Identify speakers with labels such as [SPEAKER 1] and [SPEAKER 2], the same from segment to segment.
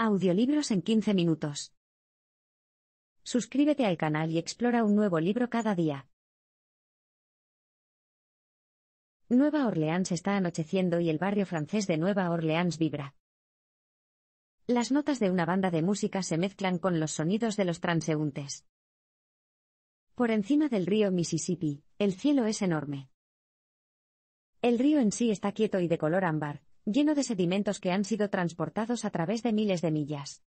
[SPEAKER 1] Audiolibros en 15 minutos. Suscríbete al canal y explora un nuevo libro cada día. Nueva Orleans está anocheciendo y el barrio francés de Nueva Orleans vibra.
[SPEAKER 2] Las notas de una banda de música se mezclan con los sonidos de los transeúntes. Por encima del río Mississippi, el cielo es enorme. El río en sí está quieto y de color ámbar, lleno de sedimentos que han sido transportados a través de miles de millas.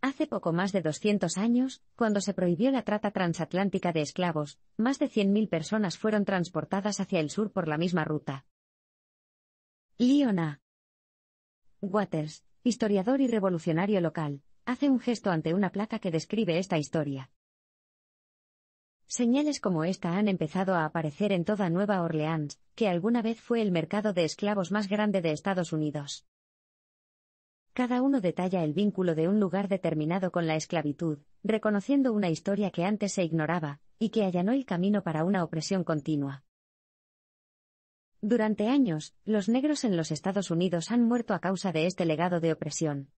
[SPEAKER 2] Hace poco más de 200 años, cuando se prohibió la trata transatlántica de esclavos, más de 100.000 personas fueron transportadas hacia el sur por la misma ruta. Leona Waters, historiador y revolucionario local, hace un gesto ante una placa que describe esta historia. Señales como esta han empezado a aparecer en toda Nueva Orleans, que alguna vez fue el mercado de esclavos más grande de Estados Unidos. Cada uno detalla el vínculo de un lugar determinado con la esclavitud, reconociendo una historia que antes se ignoraba, y que allanó el camino para una opresión continua. Durante años, los negros en los Estados Unidos han muerto a causa de este legado de opresión.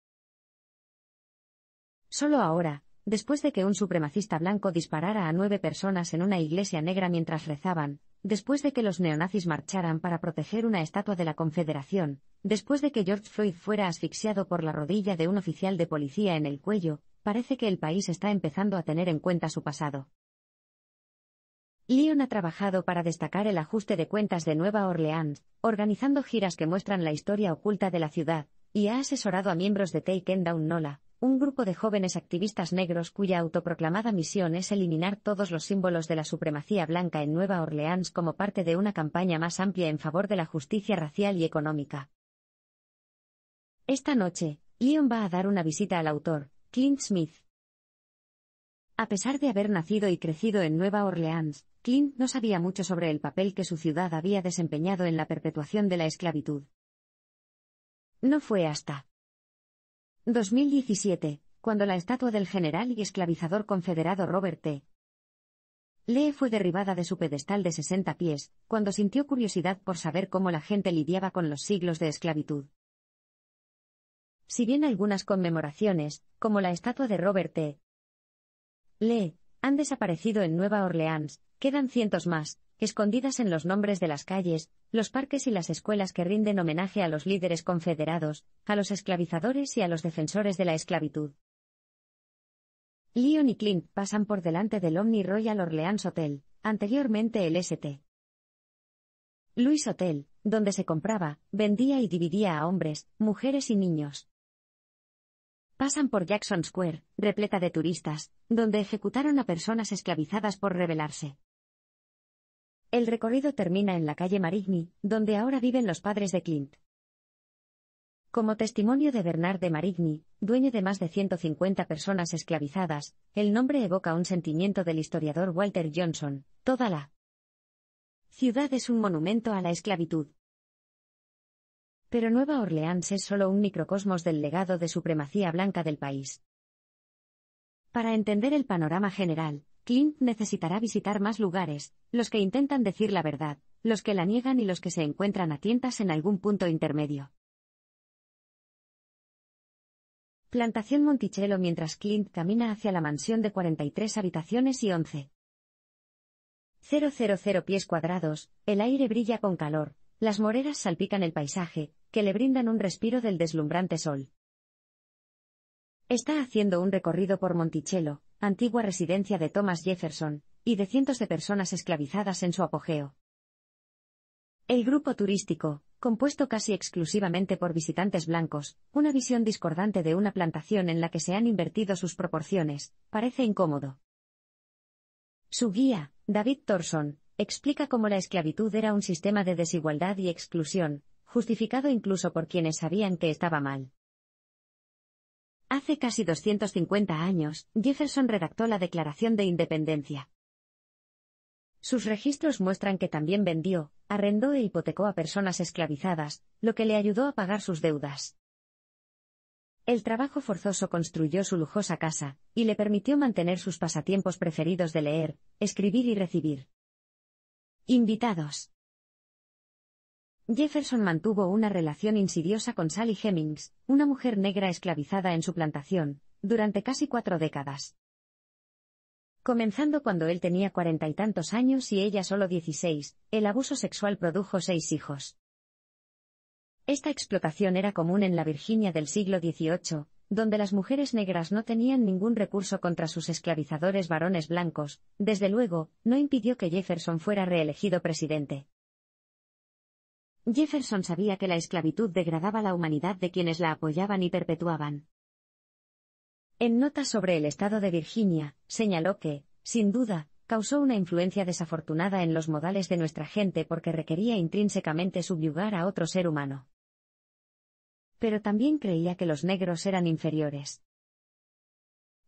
[SPEAKER 2] Solo ahora, después de que un supremacista blanco disparara a nueve personas en una iglesia negra mientras rezaban, después de que los neonazis marcharan para proteger una estatua de la Confederación, después de que George Floyd fuera asfixiado por la rodilla de un oficial de policía en el cuello, parece que el país está empezando a tener en cuenta su pasado. Leon ha trabajado para destacar el ajuste de cuentas de Nueva Orleans, organizando giras que muestran la historia oculta de la ciudad, y ha asesorado a miembros de Take Down Nola, un grupo de jóvenes activistas negros cuya autoproclamada misión es eliminar todos los símbolos de la supremacía blanca en Nueva Orleans como parte de una campaña más amplia en favor de la justicia racial y económica. Esta noche, Leon va a dar una visita al autor, Clint Smith. A pesar de haber nacido y crecido en Nueva Orleans, Clint no sabía mucho sobre el papel que su ciudad había desempeñado en la perpetuación de la esclavitud. No fue hasta 2017, cuando la estatua del general y esclavizador confederado Robert T. Lee fue derribada de su pedestal de 60 pies, cuando sintió curiosidad por saber cómo la gente lidiaba con los siglos de esclavitud. Si bien algunas conmemoraciones, como la estatua de Robert T. Lee, han desaparecido en Nueva Orleans, quedan cientos más, escondidas en los nombres de las calles, los parques y las escuelas que rinden homenaje a los líderes confederados, a los esclavizadores y a los defensores de la esclavitud. Leon y Clint pasan por delante del Omni Royal Orleans Hotel, anteriormente el St. Louis Hotel, donde se compraba, vendía y dividía a hombres, mujeres y niños. Pasan por Jackson Square, repleta de turistas, donde ejecutaron a personas esclavizadas por rebelarse. El recorrido termina en la calle Marigny, donde ahora viven los padres de Clint. Como testimonio de Bernard de Marigny, dueño de más de 150 personas esclavizadas, el nombre evoca un sentimiento del historiador Walter Johnson. Toda la ciudad es un monumento a la esclavitud. Pero Nueva Orleans es solo un microcosmos del legado de supremacía blanca del país. Para entender el panorama general, Clint necesitará visitar más lugares, los que intentan decir la verdad, los que la niegan y los que se encuentran a tientas en algún punto intermedio. Plantación Monticello mientras Clint camina hacia la mansión de 43 habitaciones y 11.000 pies cuadrados, el aire brilla con calor, las moreras salpican el paisaje, que le brindan un respiro del deslumbrante sol. Está haciendo un recorrido por Monticello, antigua residencia de Thomas Jefferson, y de cientos de personas esclavizadas en su apogeo. El grupo turístico, compuesto casi exclusivamente por visitantes blancos, una visión discordante de una plantación en la que se han invertido sus proporciones, parece incómodo. Su guía, David Thorson, explica cómo la esclavitud era un sistema de desigualdad y exclusión, justificado incluso por quienes sabían que estaba mal. Hace casi 250 años, Jefferson redactó la Declaración de Independencia. Sus registros muestran que también vendió, arrendó e hipotecó a personas esclavizadas, lo que le ayudó a pagar sus deudas. El trabajo forzoso construyó su lujosa casa, y le permitió mantener sus pasatiempos preferidos de leer, escribir y recibir. Invitados. Jefferson mantuvo una relación insidiosa con Sally Hemings, una mujer negra esclavizada en su plantación, durante casi cuatro décadas. Comenzando cuando él tenía cuarenta y tantos años y ella solo dieciséis, el abuso sexual produjo seis hijos. Esta explotación era común en la Virginia del siglo XVIII, donde las mujeres negras no tenían ningún recurso contra sus esclavizadores varones blancos, desde luego, no impidió que Jefferson fuera reelegido presidente. Jefferson sabía que la esclavitud degradaba la humanidad de quienes la apoyaban y perpetuaban. En notas sobre el estado de Virginia, señaló que, sin duda, causó una influencia desafortunada en los modales de nuestra gente porque requería intrínsecamente subyugar a otro ser humano. Pero también creía que los negros eran inferiores.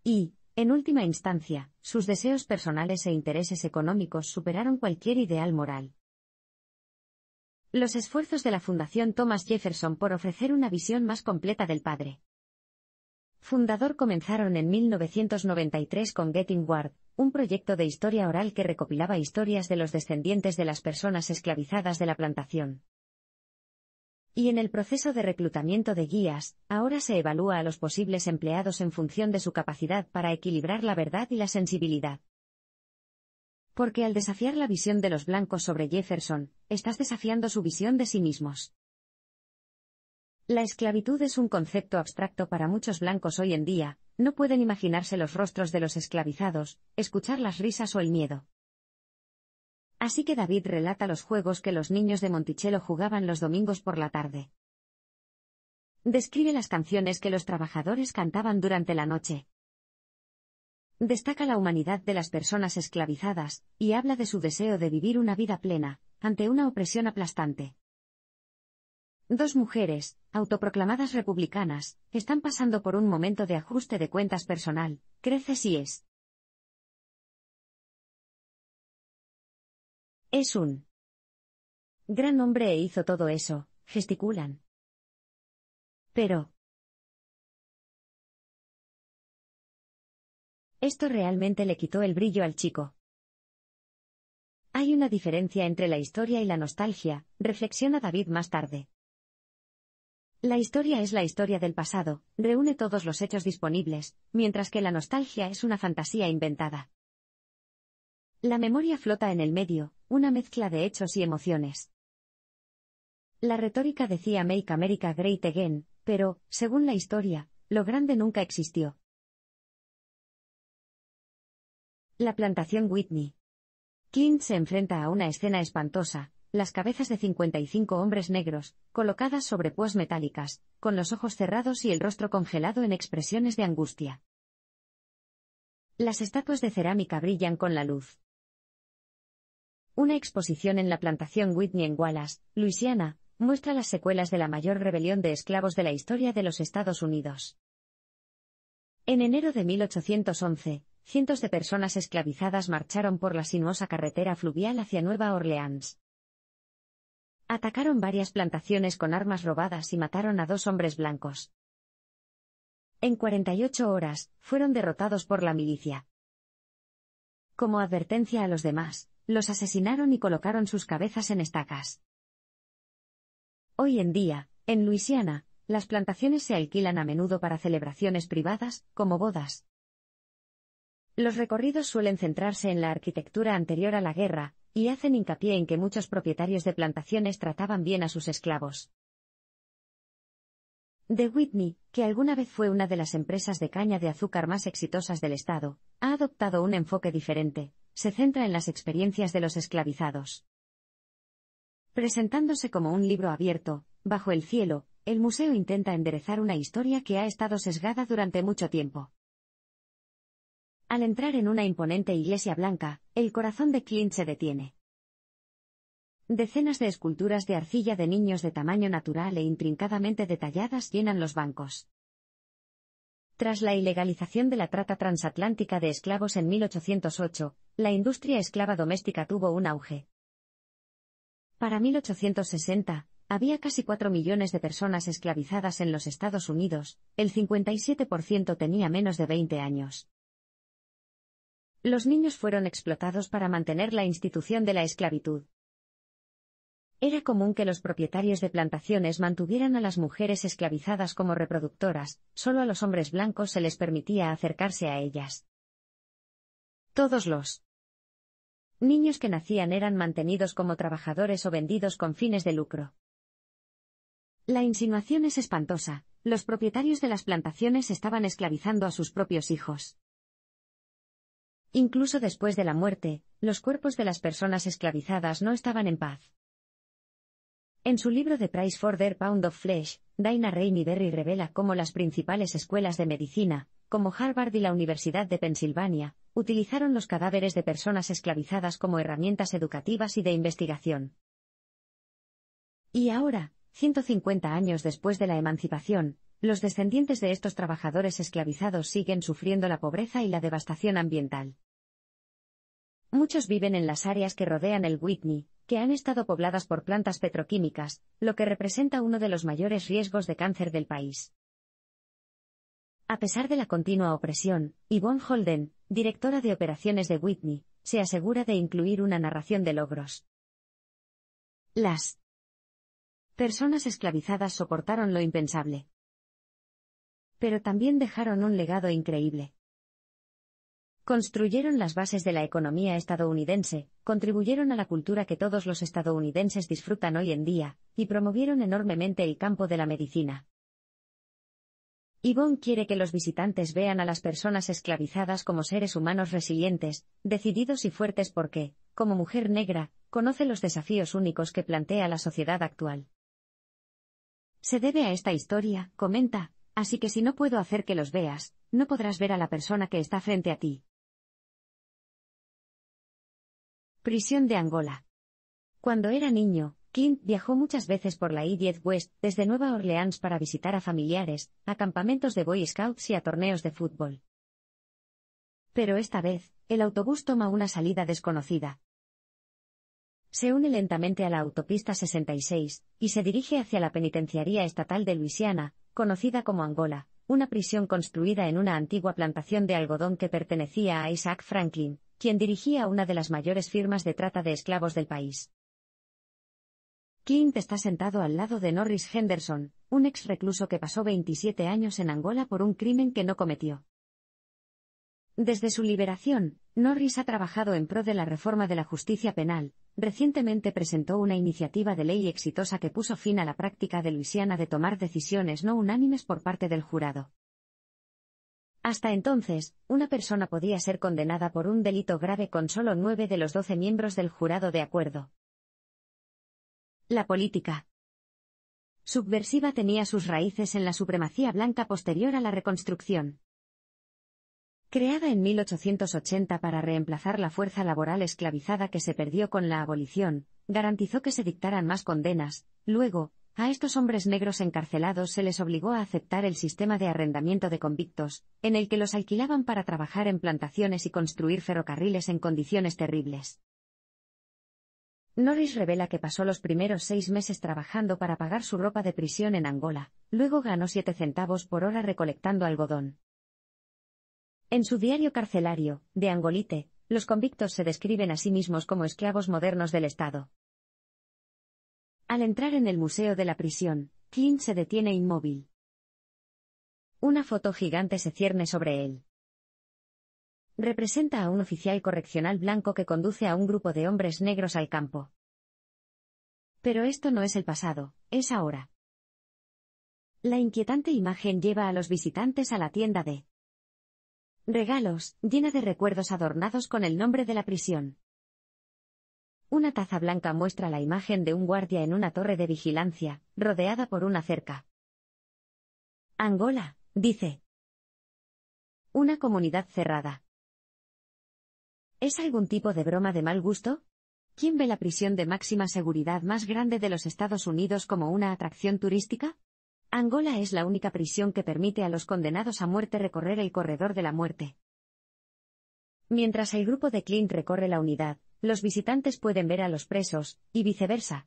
[SPEAKER 2] Y, en última instancia, sus deseos personales e intereses económicos superaron cualquier ideal moral. Los esfuerzos de la Fundación Thomas Jefferson por ofrecer una visión más completa del padre. Fundador comenzaron en 1993 con Getting Ward, un proyecto de historia oral que recopilaba historias de los descendientes de las personas esclavizadas de la plantación. Y en el proceso de reclutamiento de guías, ahora se evalúa a los posibles empleados en función de su capacidad para equilibrar la verdad y la sensibilidad. Porque al desafiar la visión de los blancos sobre Jefferson, estás desafiando su visión de sí mismos. La esclavitud es un concepto abstracto para muchos blancos hoy en día, no pueden imaginarse los rostros de los esclavizados, escuchar las risas o el miedo. Así que David relata los juegos que los niños de Monticello jugaban los domingos por la tarde. Describe las canciones que los trabajadores cantaban durante la noche, Destaca la humanidad de las personas esclavizadas, y habla de su deseo de vivir una vida plena, ante una opresión aplastante. Dos mujeres, autoproclamadas republicanas,
[SPEAKER 1] están pasando por un momento de ajuste de cuentas personal, crece si es. Es un gran hombre e hizo todo eso, gesticulan. Pero, Esto realmente le quitó el brillo al chico. Hay una diferencia entre la historia y la nostalgia,
[SPEAKER 2] reflexiona David más tarde. La historia es la historia del pasado, reúne todos los hechos disponibles, mientras que la nostalgia es una fantasía inventada. La memoria flota en el medio, una mezcla de hechos y emociones.
[SPEAKER 1] La retórica decía Make America Great Again, pero, según la historia, lo grande nunca existió. La plantación Whitney. King se enfrenta a una escena espantosa, las cabezas
[SPEAKER 2] de 55 hombres negros, colocadas sobre púas metálicas, con los ojos cerrados y el rostro congelado en expresiones de angustia. Las estatuas de cerámica brillan con la luz. Una exposición en la plantación Whitney en Wallace, Luisiana, muestra las secuelas de la mayor rebelión de esclavos de la historia de los Estados Unidos. En enero de 1811, cientos de personas esclavizadas marcharon por la sinuosa carretera fluvial hacia Nueva Orleans. Atacaron varias plantaciones con armas robadas y mataron a dos hombres blancos. En 48 horas, fueron derrotados por la milicia. Como advertencia a los demás, los asesinaron y colocaron sus cabezas en estacas. Hoy en día, en Luisiana, las plantaciones se alquilan a menudo para celebraciones privadas, como bodas. Los recorridos suelen centrarse en la arquitectura anterior a la guerra, y hacen hincapié en que muchos propietarios de plantaciones trataban bien a sus esclavos. De Whitney, que alguna vez fue una de las empresas de caña de azúcar más exitosas del Estado, ha adoptado un enfoque diferente, se centra en las experiencias de los esclavizados. Presentándose como un libro abierto, bajo el cielo, el museo intenta enderezar una historia que ha estado sesgada durante mucho tiempo. Al entrar en una imponente iglesia blanca, el corazón de Clint se detiene. Decenas de esculturas de arcilla de niños de tamaño natural e intrincadamente detalladas llenan los bancos. Tras la ilegalización de la trata transatlántica de esclavos en 1808, la industria esclava doméstica tuvo un auge. Para 1860, había casi 4 millones de personas esclavizadas en los Estados Unidos, el 57% tenía menos de 20 años los niños fueron explotados para mantener la institución de la esclavitud. Era común que los propietarios de plantaciones mantuvieran a las mujeres esclavizadas como reproductoras, solo a los hombres blancos se les permitía acercarse a ellas. Todos los niños que nacían eran mantenidos como trabajadores o vendidos con fines de lucro. La insinuación es espantosa, los propietarios de las plantaciones estaban esclavizando a sus propios hijos. Incluso después de la muerte, los cuerpos de las personas esclavizadas no estaban en paz. En su libro The Price for Their Pound of Flesh, Dinah Ray Berry revela cómo las principales escuelas de medicina, como Harvard y la Universidad de Pensilvania, utilizaron los cadáveres de personas esclavizadas como herramientas educativas y de investigación. Y ahora, 150 años después de la emancipación, los descendientes de estos trabajadores esclavizados siguen sufriendo la pobreza y la devastación ambiental. Muchos viven en las áreas que rodean el Whitney, que han estado pobladas por plantas petroquímicas, lo que representa uno de los mayores riesgos de cáncer del país. A pesar de la continua opresión, Yvonne Holden, directora de operaciones de
[SPEAKER 1] Whitney, se asegura de incluir una narración de logros. Las personas esclavizadas soportaron lo impensable.
[SPEAKER 2] Pero también dejaron un legado increíble. Construyeron las bases de la economía estadounidense, contribuyeron a la cultura que todos los estadounidenses disfrutan hoy en día, y promovieron enormemente el campo de la medicina. Yvonne quiere que los visitantes vean a las personas esclavizadas como seres humanos resilientes, decididos y fuertes porque, como mujer negra, conoce los desafíos únicos que plantea la sociedad actual. Se debe a esta historia, comenta, así que si
[SPEAKER 1] no puedo hacer que los veas, no podrás ver a la persona que está frente a ti. Prisión de Angola. Cuando era niño, Clint
[SPEAKER 2] viajó muchas veces por la I-10 West desde Nueva Orleans para visitar a familiares, a campamentos de Boy Scouts y a torneos de fútbol. Pero esta vez, el autobús toma una salida desconocida. Se une lentamente a la autopista 66, y se dirige hacia la penitenciaría estatal de Luisiana, conocida como Angola, una prisión construida en una antigua plantación de algodón que pertenecía a Isaac Franklin, quien dirigía una de las mayores firmas de trata de esclavos del país. Clint está sentado al lado de Norris Henderson, un ex recluso que pasó 27 años en Angola por un crimen que no cometió. Desde su liberación, Norris ha trabajado en pro de la reforma de la justicia penal. Recientemente presentó una iniciativa de ley exitosa que puso fin a la práctica de Luisiana de tomar decisiones no unánimes por parte del jurado. Hasta entonces, una persona podía ser condenada por un delito grave con solo nueve de los doce miembros del jurado de acuerdo. La política subversiva tenía sus raíces en la supremacía blanca posterior a la reconstrucción. Creada en 1880 para reemplazar la fuerza laboral esclavizada que se perdió con la abolición, garantizó que se dictaran más condenas, luego, a estos hombres negros encarcelados se les obligó a aceptar el sistema de arrendamiento de convictos, en el que los alquilaban para trabajar en plantaciones y construir ferrocarriles en condiciones terribles. Norris revela que pasó los primeros seis meses trabajando para pagar su ropa de prisión en Angola, luego ganó siete centavos por hora recolectando algodón. En su diario carcelario, de Angolite, los convictos se describen a sí mismos como esclavos modernos del Estado. Al entrar en el museo de la prisión, Clint se detiene inmóvil. Una foto gigante se cierne sobre él. Representa a un oficial correccional blanco que conduce a un grupo de hombres negros al campo. Pero esto no es el pasado, es ahora. La inquietante imagen lleva a los visitantes a la tienda de regalos, llena de recuerdos adornados con el nombre de la prisión. Una taza blanca muestra la imagen de un guardia en
[SPEAKER 1] una torre de vigilancia, rodeada por una cerca. Angola, dice. Una comunidad cerrada.
[SPEAKER 2] ¿Es algún tipo de broma de mal gusto? ¿Quién ve la prisión de máxima seguridad más grande de los Estados Unidos como una atracción turística? Angola es la única prisión que permite a los condenados a muerte recorrer el corredor de la muerte. Mientras el grupo de Clint recorre la unidad, los visitantes pueden ver a los presos, y viceversa.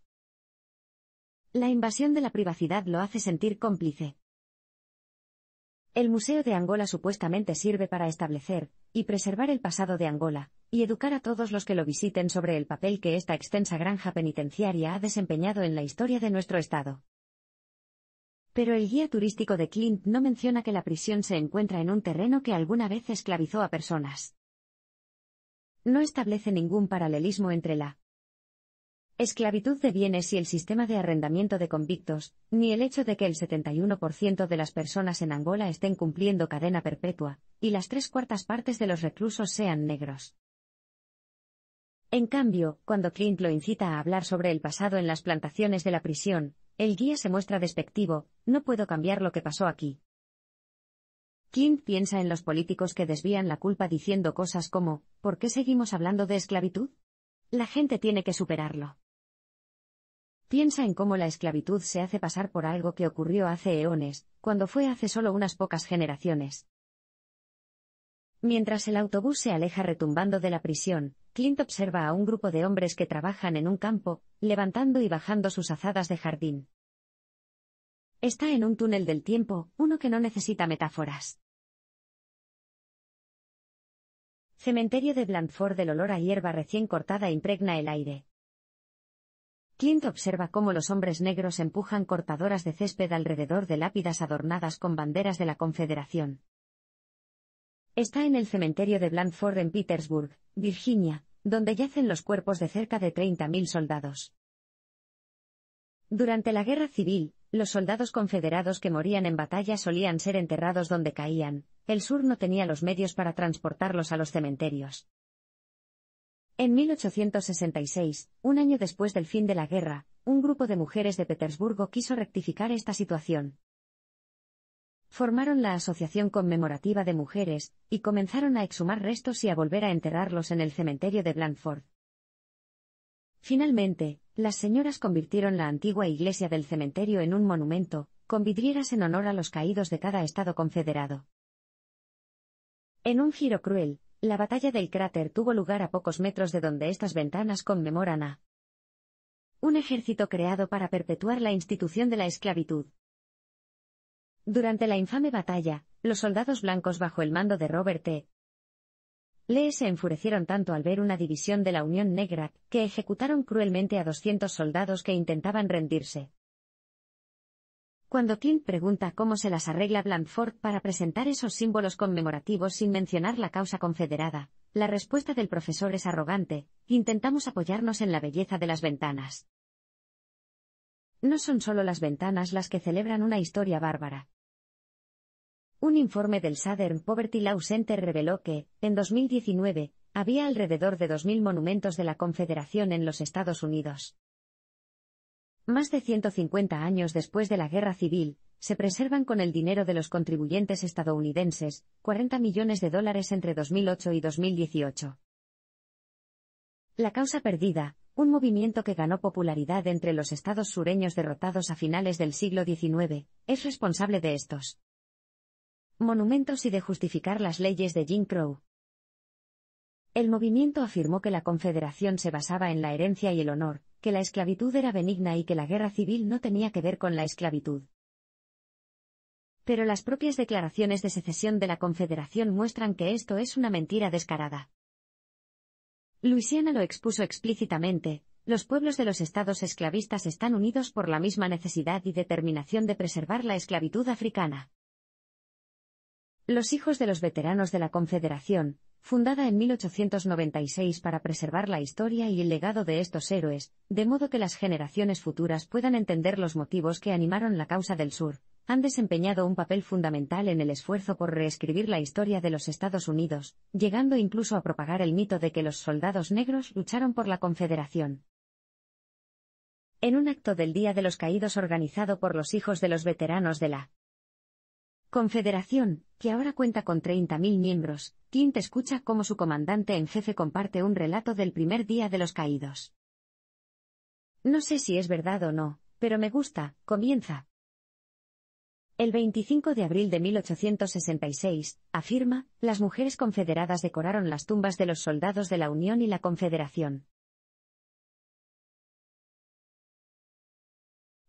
[SPEAKER 2] La invasión de la privacidad lo hace sentir cómplice. El Museo de Angola supuestamente sirve para establecer y preservar el pasado de Angola, y educar a todos los que lo visiten sobre el papel que esta extensa granja penitenciaria ha desempeñado en la historia de nuestro Estado. Pero el guía turístico de Clint no menciona que la prisión se encuentra en un terreno que alguna vez esclavizó a personas no establece ningún paralelismo entre la esclavitud de bienes y el sistema de arrendamiento de convictos, ni el hecho de que el 71% de las personas en Angola estén cumpliendo cadena perpetua, y las tres cuartas partes de los reclusos sean negros. En cambio, cuando Clint lo incita a hablar sobre el pasado en las plantaciones de la prisión, el guía se muestra despectivo, no puedo cambiar lo que pasó aquí. Clint piensa en los políticos que desvían la culpa diciendo cosas como, ¿por qué seguimos hablando de esclavitud? La gente tiene que superarlo. Piensa en cómo la esclavitud se hace pasar por algo que ocurrió hace eones, cuando fue hace solo unas pocas generaciones. Mientras el autobús se aleja retumbando de la prisión, Clint observa a un grupo de hombres que trabajan en un campo, levantando y bajando sus
[SPEAKER 1] azadas de jardín. Está en un túnel del tiempo, uno que no necesita metáforas. Cementerio de Blandford del olor a hierba recién cortada impregna el aire. Clint observa cómo
[SPEAKER 2] los hombres negros empujan cortadoras de césped alrededor de lápidas adornadas con banderas de la Confederación. Está en el cementerio de Blandford en Petersburg, Virginia, donde yacen los cuerpos de cerca de 30.000 soldados. Durante la Guerra Civil, los soldados confederados que morían en batalla solían ser enterrados donde caían, el sur no tenía los medios para transportarlos a los cementerios. En 1866, un año después del fin de la guerra, un grupo de mujeres de Petersburgo quiso rectificar esta situación. Formaron la Asociación Conmemorativa de Mujeres, y comenzaron a exhumar restos y a volver a enterrarlos en el cementerio de Blandford. Finalmente, las señoras convirtieron la antigua iglesia del cementerio en un monumento, con vidrieras en honor a los caídos de cada estado confederado. En un giro cruel, la batalla del cráter tuvo lugar a pocos metros de donde estas ventanas conmemoran a un ejército creado para perpetuar la institución de la esclavitud. Durante la infame batalla, los soldados blancos bajo el mando de Robert T. E. Lee se enfurecieron tanto al ver una división de la Unión Negra, que ejecutaron cruelmente a 200 soldados que intentaban rendirse. Cuando Clint pregunta cómo se las arregla Blanford para presentar esos símbolos conmemorativos sin mencionar la causa confederada, la respuesta del profesor es arrogante, intentamos apoyarnos en la belleza de las ventanas. No son solo las ventanas las que celebran una historia bárbara. Un informe del Southern Poverty Law Center reveló que, en 2019, había alrededor de 2.000 monumentos de la Confederación en los Estados Unidos. Más de 150 años después de la guerra civil, se preservan con el dinero de los contribuyentes estadounidenses, 40 millones de dólares entre 2008 y 2018. La causa perdida, un movimiento que ganó popularidad entre los estados sureños derrotados a finales del siglo XIX, es responsable de estos monumentos y de justificar las leyes de Jim Crow. El movimiento afirmó que la Confederación se basaba en la herencia y el honor, que la esclavitud era benigna y que la guerra civil no tenía que ver con la esclavitud. Pero las propias declaraciones de secesión de la Confederación muestran que esto es una mentira descarada. Luisiana lo expuso explícitamente, los pueblos de los estados esclavistas están unidos por la misma necesidad y determinación de preservar la esclavitud africana. Los hijos de los veteranos de la Confederación, fundada en 1896 para preservar la historia y el legado de estos héroes, de modo que las generaciones futuras puedan entender los motivos que animaron la causa del sur, han desempeñado un papel fundamental en el esfuerzo por reescribir la historia de los Estados Unidos, llegando incluso a propagar el mito de que los soldados negros lucharon por la Confederación. En un acto del Día de los Caídos organizado por los hijos de los veteranos de la Confederación, que ahora cuenta con 30.000 miembros, te escucha cómo su comandante en jefe comparte un relato del primer día de los caídos. No sé si es verdad o no, pero me gusta, comienza. El 25 de abril de 1866, afirma, las mujeres confederadas decoraron las tumbas de los soldados de la
[SPEAKER 1] Unión y la Confederación.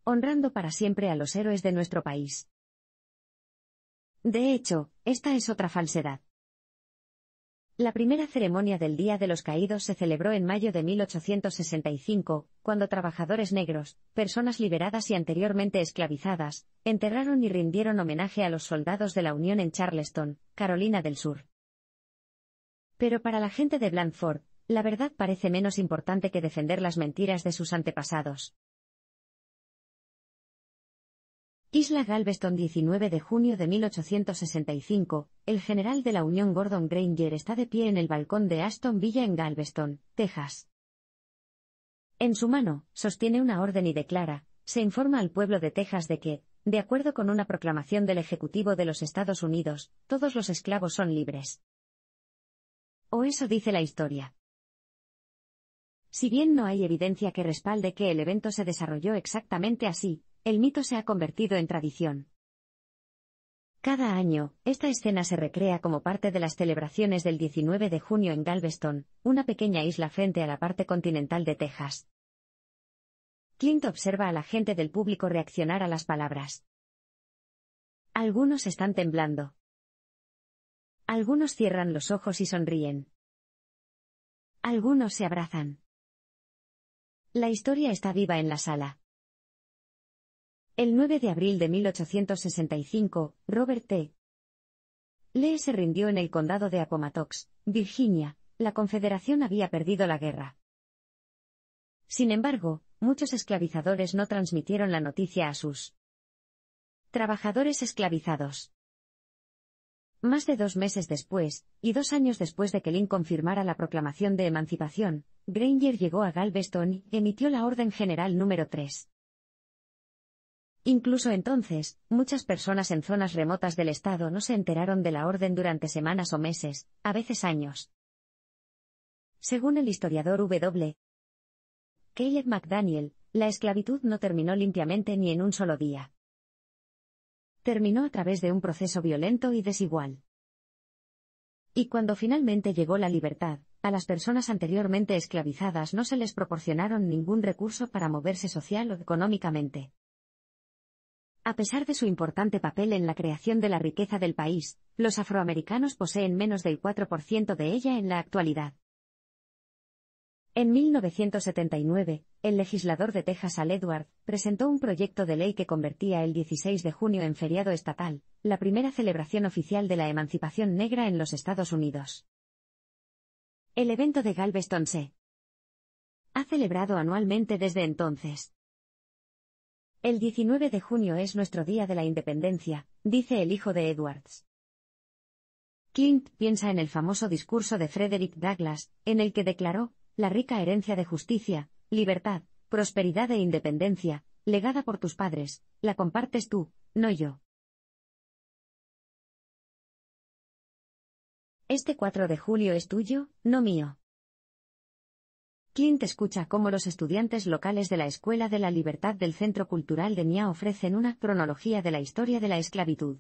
[SPEAKER 1] Honrando para siempre a los héroes de nuestro país.
[SPEAKER 2] De hecho, esta es otra falsedad. La primera ceremonia del Día de los Caídos se celebró en mayo de 1865, cuando trabajadores negros, personas liberadas y anteriormente esclavizadas, enterraron y rindieron homenaje a los soldados de la Unión en Charleston, Carolina del Sur. Pero para la gente de Blandford, la verdad parece menos importante que defender las mentiras de sus antepasados. Isla Galveston 19 de junio de 1865, el general de la Unión Gordon Granger está de pie en el balcón de Ashton Villa en Galveston, Texas. En su mano, sostiene una orden y declara, se informa al pueblo de Texas de que, de acuerdo con una proclamación del Ejecutivo de los Estados Unidos, todos los esclavos son libres. O eso dice la historia. Si bien no hay evidencia que respalde que el evento se desarrolló exactamente así, el mito se ha convertido en tradición. Cada año, esta escena se recrea como parte de las celebraciones del 19 de junio en Galveston, una pequeña isla frente a la parte continental de Texas. Clint observa a la
[SPEAKER 1] gente del público reaccionar a las palabras. Algunos están temblando. Algunos cierran los ojos y sonríen. Algunos se abrazan. La historia está viva en la sala.
[SPEAKER 2] El 9 de abril de 1865, Robert T. Lee se rindió en el condado de Appomattox, Virginia. La Confederación había perdido la guerra. Sin embargo, muchos esclavizadores no transmitieron la noticia a sus trabajadores esclavizados. Más de dos meses después, y dos años después de que Lincoln confirmara la proclamación de emancipación, Granger llegó a Galveston y emitió la Orden General número 3. Incluso entonces, muchas personas en zonas remotas del Estado no se enteraron de la orden durante semanas o meses, a veces años. Según el historiador W. Caleb McDaniel, la esclavitud no terminó limpiamente ni en un solo día. Terminó a través de un proceso violento y desigual. Y cuando finalmente llegó la libertad, a las personas anteriormente esclavizadas no se les proporcionaron ningún recurso para moverse social o económicamente. A pesar de su importante papel en la creación de la riqueza del país, los afroamericanos poseen menos del 4% de ella en la actualidad. En 1979, el legislador de Texas Al Edward presentó un proyecto de ley que convertía el 16 de junio en feriado estatal, la primera celebración oficial de la emancipación negra en los Estados Unidos. El evento de Galveston se ha celebrado anualmente desde entonces. El 19 de junio es nuestro día de la independencia, dice el hijo de Edwards. Clint piensa en el famoso discurso de Frederick Douglass, en el que declaró, la rica herencia de justicia, libertad, prosperidad e independencia,
[SPEAKER 1] legada por tus padres, la compartes tú, no yo. Este 4 de julio es tuyo, no mío. Clint escucha cómo los estudiantes locales de la Escuela de la Libertad del
[SPEAKER 2] Centro Cultural de Nia ofrecen una cronología de la historia de la esclavitud.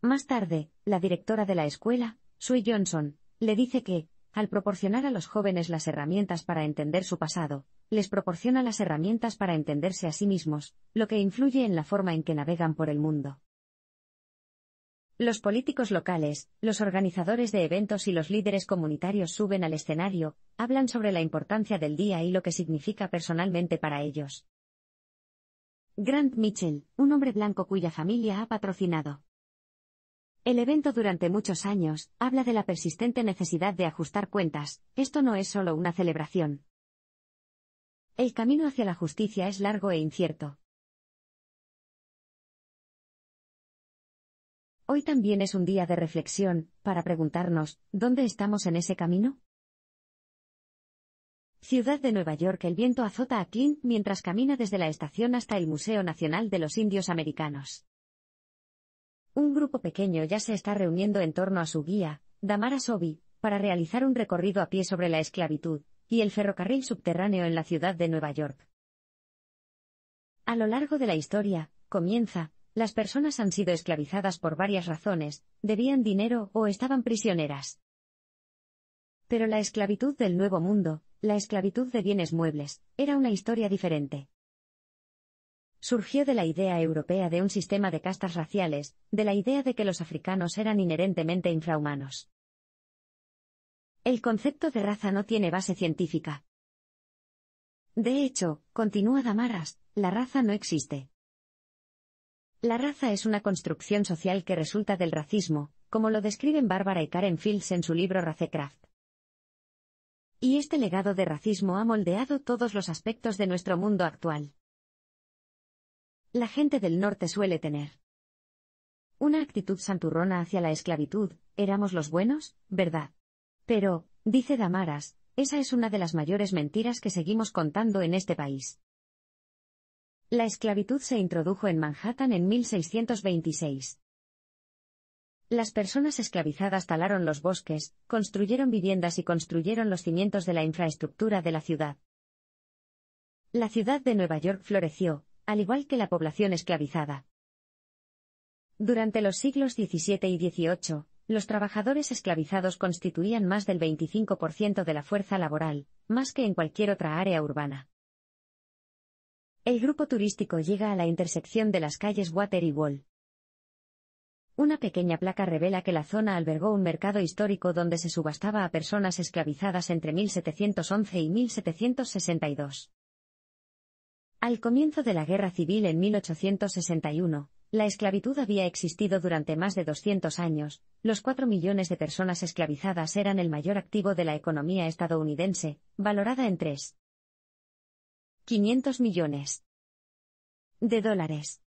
[SPEAKER 2] Más tarde, la directora de la escuela, Sue Johnson, le dice que, al proporcionar a los jóvenes las herramientas para entender su pasado, les proporciona las herramientas para entenderse a sí mismos, lo que influye en la forma en que navegan por el mundo. Los políticos locales, los organizadores de eventos y los líderes comunitarios suben al escenario, hablan sobre la importancia del día y lo que significa personalmente para ellos. Grant Mitchell, un hombre blanco cuya familia ha patrocinado. El evento durante muchos años habla de la persistente necesidad de ajustar cuentas,
[SPEAKER 1] esto no es solo una celebración. El camino hacia la justicia es largo e incierto. Hoy también es un día de reflexión, para preguntarnos, ¿dónde estamos en ese camino?
[SPEAKER 2] Ciudad de Nueva York, el viento azota a Clint mientras camina desde la estación hasta el Museo Nacional de los Indios Americanos. Un grupo pequeño ya se está reuniendo en torno a su guía, Damara Sobi, para realizar un recorrido a pie sobre la esclavitud y el ferrocarril subterráneo en la ciudad de Nueva York. A lo largo de la historia, comienza, las personas han sido esclavizadas por varias razones, debían dinero o estaban prisioneras. Pero la esclavitud del Nuevo Mundo, la esclavitud de bienes muebles, era una historia diferente. Surgió de la idea europea de un sistema de castas raciales, de la idea de que los africanos eran inherentemente infrahumanos. El concepto de raza no tiene base científica. De hecho, continúa Damaras, la raza no existe. La raza es una construcción social que resulta del racismo, como lo describen Bárbara y Karen Fields en su libro Racecraft. Y este legado de racismo ha moldeado todos los aspectos de nuestro mundo actual. La gente del norte suele tener una actitud santurrona hacia la esclavitud, éramos los buenos, ¿verdad? Pero, dice Damaras, esa es una de las mayores mentiras que seguimos contando en este país. La esclavitud se introdujo en Manhattan en 1626. Las personas esclavizadas talaron los bosques, construyeron viviendas y construyeron los cimientos de la infraestructura de la ciudad. La ciudad de Nueva York floreció, al igual que la población esclavizada. Durante los siglos XVII y XVIII, los trabajadores esclavizados constituían más del 25% de la fuerza laboral, más que en cualquier otra área urbana. El grupo turístico llega a la intersección de las calles Water y Wall. Una pequeña placa revela que la zona albergó un mercado histórico donde se subastaba a personas esclavizadas entre 1711 y 1762. Al comienzo de la Guerra Civil en 1861, la esclavitud había existido durante más de 200 años, los 4 millones de personas esclavizadas eran el mayor activo de la economía
[SPEAKER 1] estadounidense, valorada en 3. 500 millones de dólares.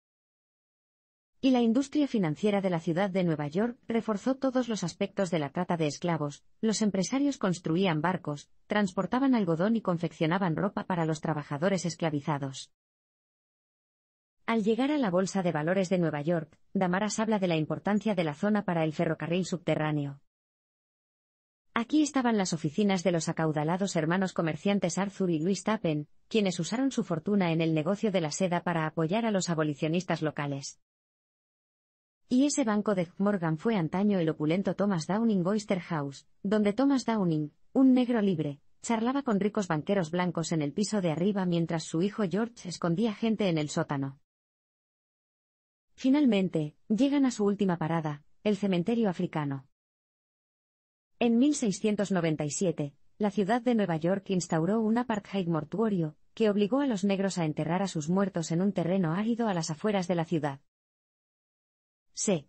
[SPEAKER 1] Y la industria financiera de la
[SPEAKER 2] ciudad de Nueva York reforzó todos los aspectos de la trata de esclavos, los empresarios construían barcos, transportaban algodón y confeccionaban ropa para los trabajadores esclavizados. Al llegar a la Bolsa de Valores de Nueva York, Damaras habla de la importancia de la zona para el ferrocarril subterráneo. Aquí estaban las oficinas de los acaudalados hermanos comerciantes Arthur y Luis Tappen, quienes usaron su fortuna en el negocio de la seda para apoyar a los abolicionistas locales. Y ese banco de Morgan fue antaño el opulento Thomas Downing Oyster House, donde Thomas Downing, un negro libre, charlaba con ricos banqueros blancos en el piso de arriba mientras su hijo George escondía gente en el sótano. Finalmente, llegan a su última parada, el cementerio africano. En 1697, la ciudad de Nueva York instauró un apartheid mortuorio, que obligó a los negros a enterrar a sus muertos en un terreno árido a las afueras de la ciudad. C.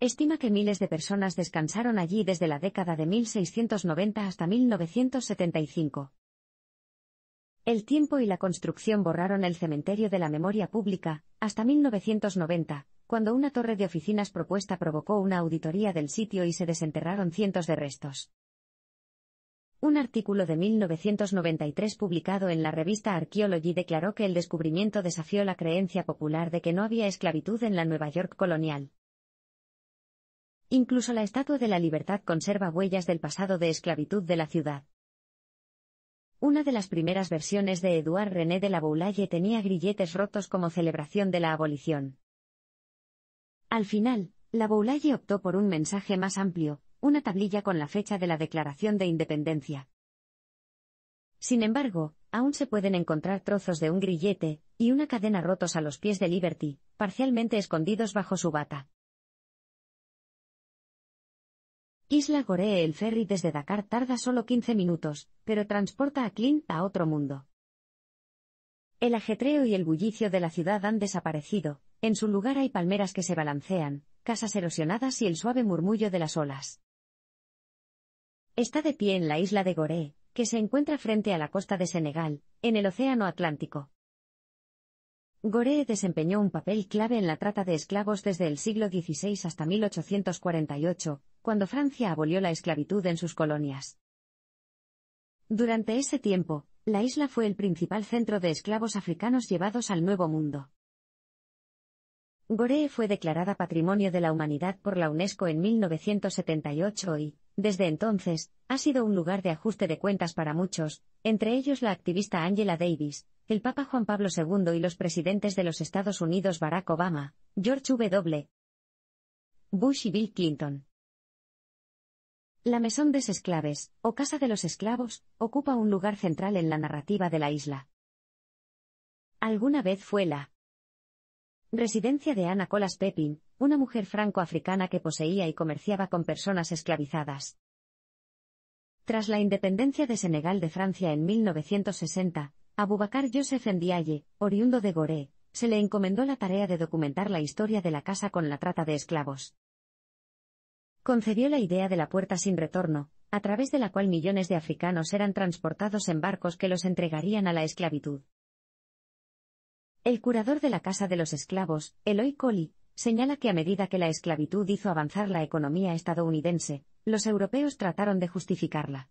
[SPEAKER 2] Estima que miles de personas descansaron allí desde la década de 1690 hasta 1975. El tiempo y la construcción borraron el cementerio de la memoria pública, hasta 1990, cuando una torre de oficinas propuesta provocó una auditoría del sitio y se desenterraron cientos de restos. Un artículo de 1993 publicado en la revista Archaeology declaró que el descubrimiento desafió la creencia popular de que no había esclavitud en la Nueva York colonial. Incluso la Estatua de la Libertad conserva huellas del pasado de esclavitud de la ciudad. Una de las primeras versiones de Edouard René de la Boulaye tenía grilletes rotos como celebración de la abolición. Al final, la Boulaye optó por un mensaje más amplio, una tablilla con la fecha de la Declaración de Independencia. Sin embargo, aún se pueden encontrar trozos de un grillete y una cadena rotos a los pies de Liberty, parcialmente escondidos bajo su bata.
[SPEAKER 1] Isla Goree el ferry desde Dakar tarda solo 15 minutos, pero transporta a Clint a otro mundo. El
[SPEAKER 2] ajetreo y el bullicio de la ciudad han desaparecido, en su lugar hay palmeras que se balancean, casas erosionadas y el suave murmullo de las olas. Está de pie en la isla de Gorée, que se encuentra frente a la costa de Senegal, en el Océano Atlántico. Gorée desempeñó un papel clave en la trata de esclavos desde el siglo XVI hasta 1848, cuando Francia abolió la esclavitud en sus colonias. Durante ese tiempo, la isla fue el principal centro de esclavos africanos llevados al Nuevo Mundo. Goree fue declarada Patrimonio de la Humanidad por la UNESCO en 1978 y, desde entonces, ha sido un lugar de ajuste de cuentas para muchos, entre ellos la activista Angela Davis, el Papa Juan Pablo II y los presidentes de los Estados Unidos Barack Obama, George W. Bush y Bill Clinton. La Mesón de Esclaves, o Casa de los Esclavos, ocupa un lugar central en la narrativa de la isla. Alguna vez fue la residencia de Ana Colas Pepin, una mujer franco-africana que poseía y comerciaba con personas esclavizadas. Tras la independencia de Senegal de Francia en 1960, Abubakar Joseph Ndiaye, oriundo de Gorée, se le encomendó la tarea de documentar la historia de la casa con la trata de esclavos. Concebió la idea de la puerta sin retorno, a través de la cual millones de africanos eran transportados en barcos que los entregarían a la esclavitud. El curador de la Casa de los Esclavos, Eloy Colli, señala que a medida que la esclavitud hizo avanzar la economía estadounidense, los europeos trataron de justificarla.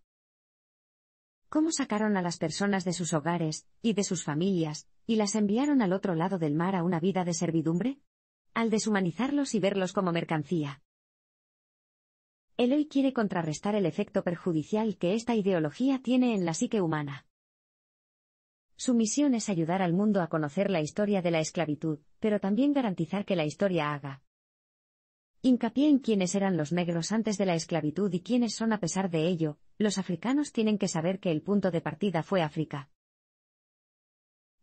[SPEAKER 2] ¿Cómo sacaron a las personas de sus hogares, y de sus familias, y las enviaron al otro lado del mar a una vida de servidumbre? Al deshumanizarlos y verlos como mercancía. El hoy quiere contrarrestar el efecto perjudicial que esta ideología tiene en la psique humana. Su misión es ayudar al mundo a conocer la historia de la esclavitud, pero también garantizar que la historia haga. Hincapié en quiénes eran los negros antes de la esclavitud y quiénes son a pesar de ello, los africanos tienen que saber que el punto de partida fue África.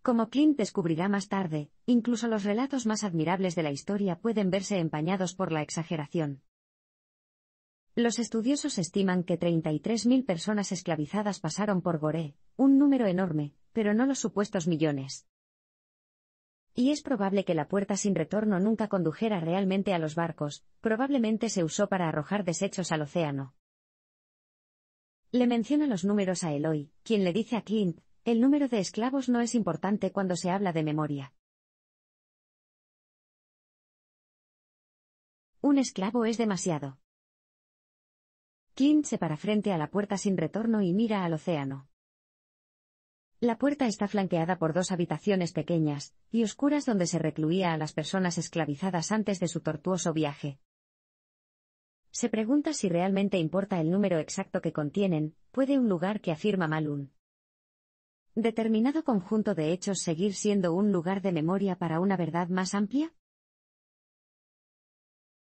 [SPEAKER 2] Como Clint descubrirá más tarde, incluso los relatos más admirables de la historia pueden verse empañados por la exageración. Los estudiosos estiman que 33.000 personas esclavizadas pasaron por Goré, un número enorme, pero no los supuestos millones. Y es probable que la puerta sin retorno nunca condujera realmente a los barcos, probablemente se usó para arrojar desechos al océano. Le
[SPEAKER 1] menciona los números a Eloy, quien le dice a Clint, el número de esclavos no es importante cuando se habla de memoria. Un esclavo es demasiado. Clint se para frente a la puerta sin
[SPEAKER 2] retorno y mira al océano. La puerta está flanqueada por dos habitaciones pequeñas y oscuras donde se recluía a las personas esclavizadas antes de su tortuoso viaje. Se pregunta si realmente importa el número exacto que contienen, puede un lugar que afirma Malun. ¿Determinado conjunto de hechos seguir siendo
[SPEAKER 1] un lugar de memoria para una verdad más amplia?